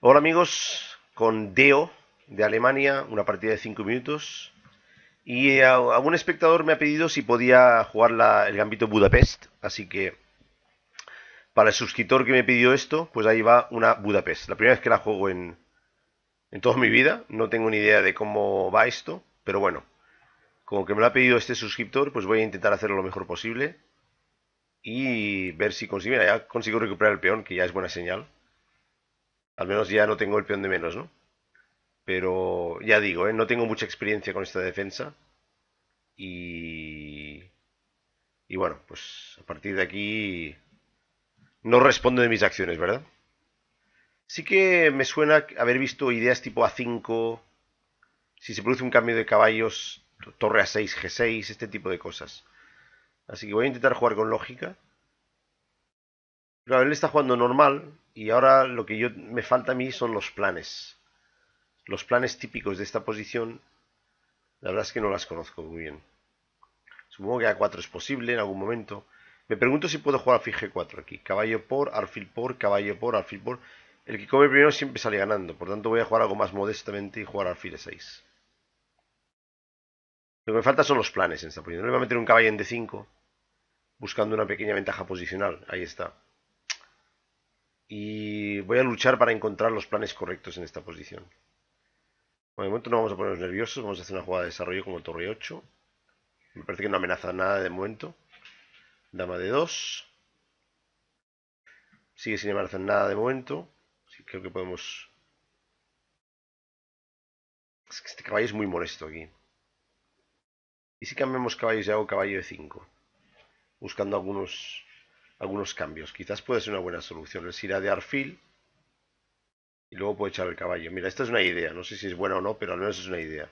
Hola amigos, con Deo de Alemania, una partida de 5 minutos. Y eh, algún espectador me ha pedido si podía jugar el Gambito Budapest, así que para el suscriptor que me pidió esto, pues ahí va una Budapest. La primera vez que la juego en, en toda mi vida, no tengo ni idea de cómo va esto, pero bueno, como que me lo ha pedido este suscriptor, pues voy a intentar hacerlo lo mejor posible y ver si consigo, Mira, ya consigo recuperar el peón, que ya es buena señal. Al menos ya no tengo el peón de menos, ¿no? Pero ya digo, ¿eh? no tengo mucha experiencia con esta defensa. Y... Y bueno, pues a partir de aquí no respondo de mis acciones, ¿verdad? Sí que me suena haber visto ideas tipo A5, si se produce un cambio de caballos, torre A6, G6, este tipo de cosas. Así que voy a intentar jugar con lógica. Claro, él está jugando normal y ahora lo que yo me falta a mí son los planes. Los planes típicos de esta posición, la verdad es que no las conozco muy bien. Supongo que A4 es posible en algún momento. Me pregunto si puedo jugar alfil G4 aquí. Caballo por, alfil por, caballo por, alfil por. El que come primero siempre sale ganando. Por tanto voy a jugar algo más modestamente y jugar alfil E6. Lo que me falta son los planes en esta posición. Le voy a meter un caballo en D5 buscando una pequeña ventaja posicional. Ahí está y voy a luchar para encontrar los planes correctos en esta posición. Bueno, de momento no vamos a ponernos nerviosos, vamos a hacer una jugada de desarrollo como torre 8. Me parece que no amenaza nada de momento. Dama de 2. Sigue sin amenazar nada de momento. creo que podemos... Es que este caballo es muy molesto aquí. ¿Y si cambiamos caballos ya hago caballo de 5? Buscando algunos algunos cambios. Quizás puede ser una buena solución. Es ir a de Arfil y luego puedo echar el caballo. Mira, esta es una idea. No sé si es buena o no, pero al menos es una idea.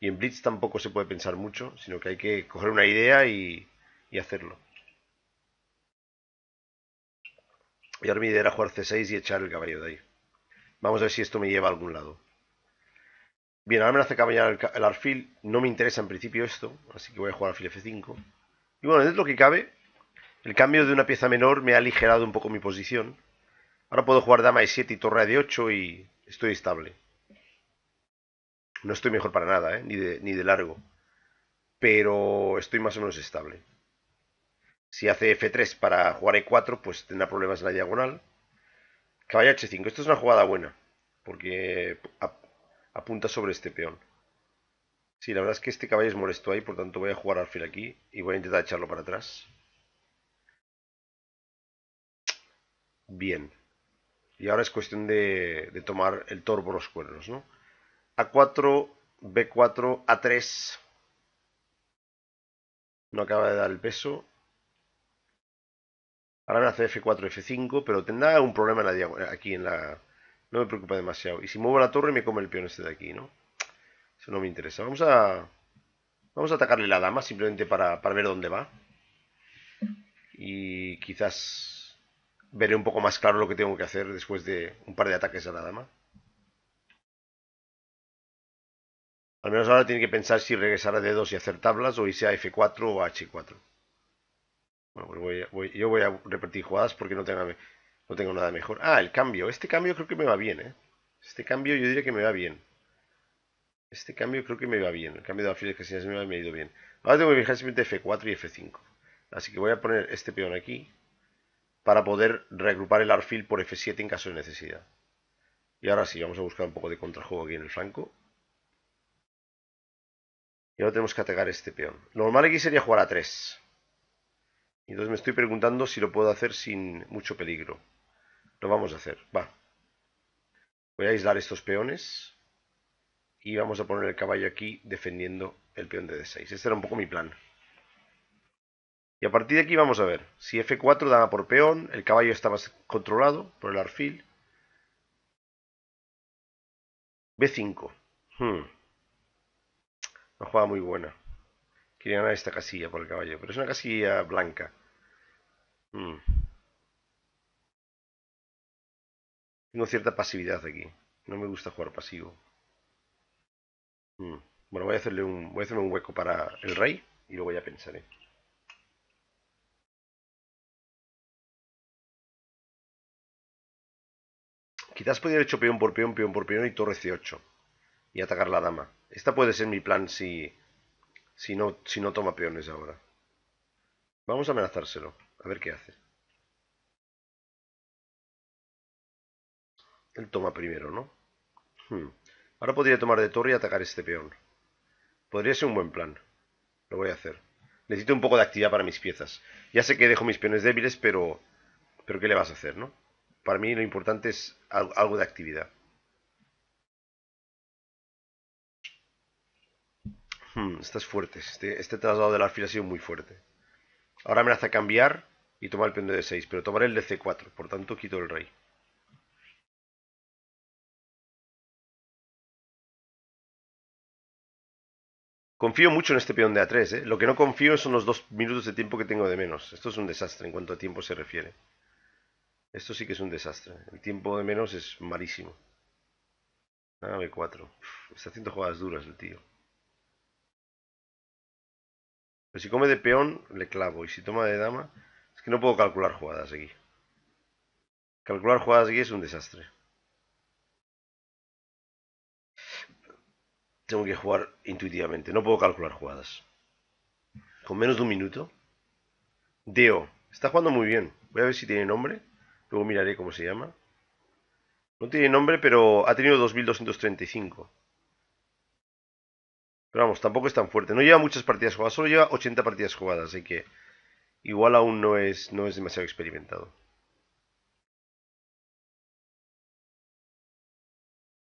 Y en Blitz tampoco se puede pensar mucho, sino que hay que coger una idea y, hacerlo. Y ahora mi idea era jugar C6 y echar el caballo de ahí. Vamos a ver si esto me lleva a algún lado. Bien, ahora me hace caballar el, Arfil No me interesa en principio esto, así que voy a jugar alfil F5. Y bueno, es lo que cabe, el cambio de una pieza menor me ha aligerado un poco mi posición. Ahora puedo jugar dama e7 y torre de 8 y estoy estable. No estoy mejor para nada, ¿eh? ni, de, largo. Pero estoy más o menos estable. Si hace F3 para jugar E4, pues tendrá problemas en la diagonal. Caballo H5. Esto es una jugada buena. Porque apunta sobre este peón. Sí, la verdad es que este caballo es molesto ahí, por tanto voy a jugar alfil aquí y voy a intentar echarlo para atrás. bien. Y ahora es cuestión de, tomar el toro por los cuernos, ¿no? A4, B4, A3. No acaba de dar el peso. Ahora me hace F4, F5, pero tendrá un problema la aquí en la... No me preocupa demasiado. Y si muevo la torre me come el peón este de aquí, ¿no? Eso no me interesa. Vamos a... Vamos a atacarle la dama simplemente para, para ver dónde va. Y quizás veré un poco más claro lo que tengo que hacer después de un par de ataques a la dama. Al menos ahora tiene que pensar si regresar a D2 y hacer tablas o irse a F4 o H4. Bueno, pues yo voy a repetir jugadas porque no, tengo nada mejor. Ah, el cambio. Este cambio creo que me va bien, ¿eh? Este cambio yo diría que me va bien. Este cambio creo que me va bien. El cambio de alfiles casillas me ha ido bien. Ahora tengo que fijar simplemente F4 y F5. Así que voy a poner este peón aquí para poder reagrupar el arfil por F7 en caso de necesidad. Y ahora sí, vamos a buscar un poco de contrajuego aquí en el flanco. Y ahora tenemos que atacar este peón. Lo normal aquí sería jugar a 3. Y entonces me estoy preguntando si lo puedo hacer sin mucho peligro. Lo vamos a hacer, va. Voy a aislar estos peones. Y vamos a poner el caballo aquí defendiendo el peón de D6. Este era un poco mi plan. Y a partir de aquí vamos a ver. Si F4 da por peón, el caballo está más controlado por el arfil. B5. Una hmm. jugada muy buena. Quería ganar esta casilla por el caballo, pero es una casilla blanca. Hmm. Tengo cierta pasividad aquí. No me gusta jugar pasivo. Hmm. Bueno, voy a hacerle un, un hueco para el rey y luego ya pensaré. Quizás podría haber hecho peón por peón, peón por peón y torre c8. Y atacar la dama. Esta puede ser mi plan si, si, no, si no toma peones ahora. Vamos a amenazárselo. A ver qué hace. Él toma primero, ¿no? Hmm. Ahora podría tomar de torre y atacar este peón. Podría ser un buen plan. Lo voy a hacer. Necesito un poco de actividad para mis piezas. Ya sé que dejo mis peones débiles, pero... Pero ¿qué le vas a hacer, no? para mí lo importante es algo de actividad. Hmm, estás fuerte. Este, este traslado de la alfil ha sido muy fuerte. Ahora me hace cambiar y tomar el peón de 6, pero tomaré el de C4, por tanto quito el rey. Confío mucho en este peón de A3, ¿eh? lo que no confío son los dos minutos de tiempo que tengo de menos. Esto es un desastre en cuanto a tiempo se refiere. Esto sí que es un desastre. El tiempo de menos es malísimo. Dame B4. está haciendo jugadas duras el tío. Pero si come de peón, le clavo. Y si toma de dama... Es que no puedo calcular jugadas aquí. Calcular jugadas aquí es un desastre. Tengo que jugar intuitivamente. No puedo calcular jugadas. Con menos de un minuto. Deo. Está jugando muy bien. Voy a ver si tiene nombre. Luego miraré cómo se llama. No tiene nombre, pero ha tenido 2.235. Pero vamos, tampoco es tan fuerte. No lleva muchas partidas jugadas, solo lleva 80 partidas jugadas, así que igual aún no es, no es demasiado experimentado.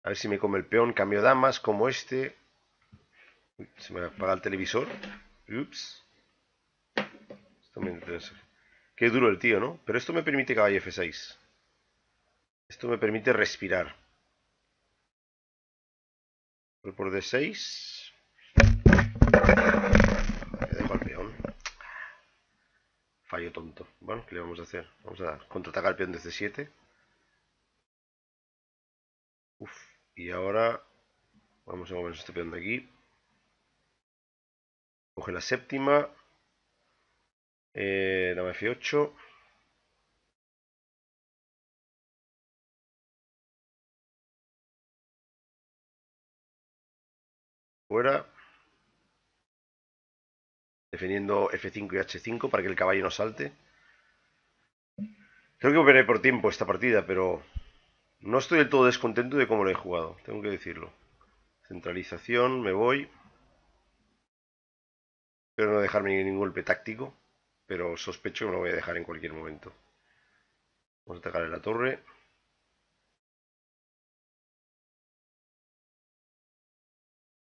A ver si me come el peón. Cambio damas como este. se me apaga el televisor. Ups. Esto me interesa. Qué duro el tío, ¿no? Pero esto me permite que F6. Esto me permite respirar. Voy por D6. Me dejo al peón. Fallo tonto. Bueno, ¿qué le vamos a hacer? Vamos a contraatacar al peón de C7. Uf. Y ahora vamos a mover este peón de aquí. Coge la séptima. Eh, dame F8. Fuera. Defendiendo F5 y H5 para que el caballo no salte. Creo que operé por tiempo esta partida, pero no estoy del todo descontento de cómo lo he jugado, tengo que decirlo. Centralización, me voy. Espero no dejarme ningún golpe táctico pero sospecho que me lo voy a dejar en cualquier momento. Vamos a atacar la torre.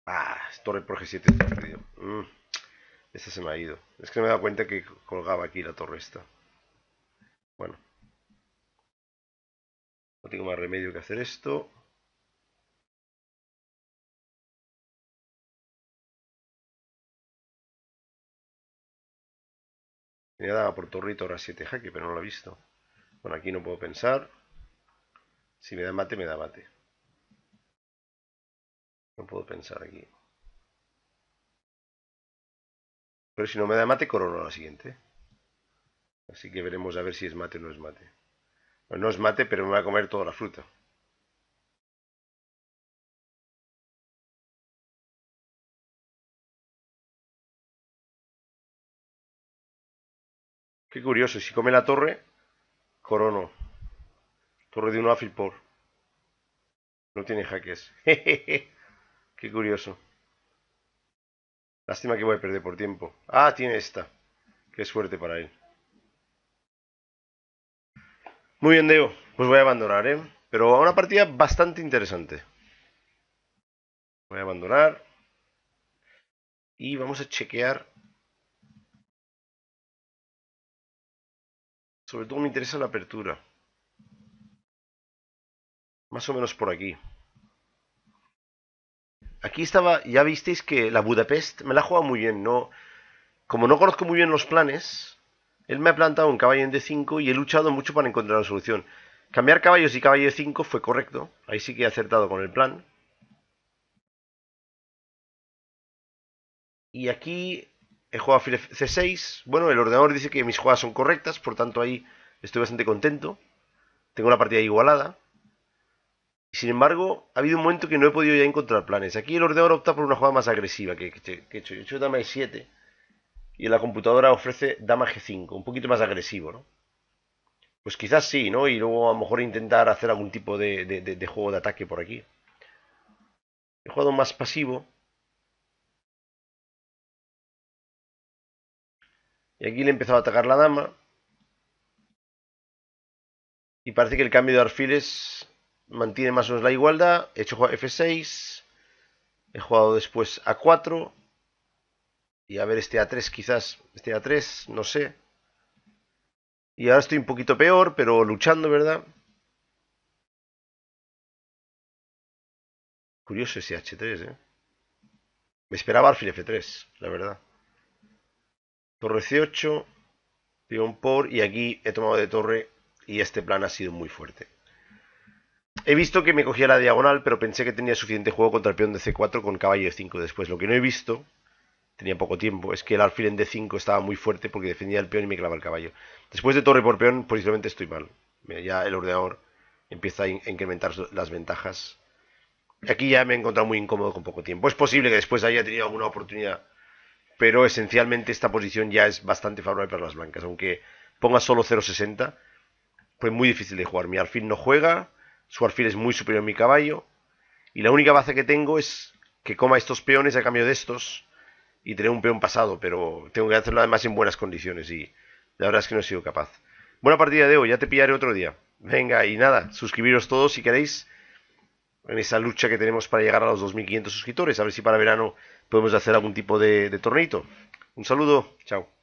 Ah, torre por G7 perdido. Mm, esta se me ha ido. Es que no me he dado cuenta que colgaba aquí la torre esta. Bueno. No tengo más remedio que hacer esto. Tenía dado por torrito ahora 7 jaque, pero no lo he visto. Bueno, aquí no puedo pensar. Si me da mate, me da mate. No puedo pensar aquí. Pero si no me da mate, corono la siguiente. Así que veremos a ver si es mate o no es mate. Bueno, no es mate, pero me va a comer toda la fruta. Qué curioso, si come la torre, corono. Torre de un afil por. No tiene jaques. Qué curioso. Lástima que voy a perder por tiempo. Ah, tiene esta. Qué suerte para él. Muy bien, Deo. Pues voy a abandonar, ¿eh? Pero a una partida bastante interesante. Voy a abandonar. Y vamos a chequear Sobre todo me interesa la apertura. Más o menos por aquí. Aquí estaba, ya visteis que la Budapest me la ha jugado muy bien. No, como no conozco muy bien los planes, él me ha plantado un caballo en D5 y he luchado mucho para encontrar la solución. Cambiar caballos y caballo D5 fue correcto. Ahí sí que he acertado con el plan. Y aquí He jugado a C6. Bueno, el ordenador dice que mis jugadas son correctas, por tanto ahí estoy bastante contento. Tengo la partida igualada. Sin embargo, ha habido un momento que no he podido ya encontrar planes. Aquí el ordenador opta por una jugada más agresiva que, he hecho. He hecho dama 7 y la computadora ofrece dama G5, un poquito más agresivo, ¿no? Pues quizás sí, ¿no? Y luego a lo mejor intentar hacer algún tipo de, de juego de ataque por aquí. He jugado más pasivo. Y aquí le empezado a atacar la dama. Y parece que el cambio de arfiles mantiene más o menos la igualdad. He hecho F6. He jugado después A4. Y a ver este A3 quizás. Este A3, no sé. Y ahora estoy un poquito peor, pero luchando, ¿verdad? Curioso ese H3, ¿eh? Me esperaba alfil F3, la verdad torre C8, peón por, y aquí he tomado de torre y este plan ha sido muy fuerte. He visto que me cogía la diagonal, pero pensé que tenía suficiente juego contra el peón de C4 con caballo de 5 después. Lo que no he visto, tenía poco tiempo, es que el alfil en D5 estaba muy fuerte porque defendía el peón y me clavaba el caballo. Después de torre por peón, posiblemente estoy mal. Ya el ordenador empieza a incrementar las ventajas. Y Aquí ya me he encontrado muy incómodo con poco tiempo. Es posible que después haya tenido alguna oportunidad pero esencialmente esta posición ya es bastante favorable para las blancas, aunque ponga solo 0.60, pues muy difícil de jugar. Mi alfil no juega, su alfil es muy superior a mi caballo, y la única baza que tengo es que coma estos peones a cambio de estos, y tener un peón pasado, pero tengo que hacerlo además en buenas condiciones, y la verdad es que no he sido capaz. Buena partida de hoy, ya te pillaré otro día. Venga, y nada, suscribiros todos si queréis en esa lucha que tenemos para llegar a los 2.500 suscriptores, a ver si para verano podemos hacer algún tipo de, de tornito. Un saludo, chao.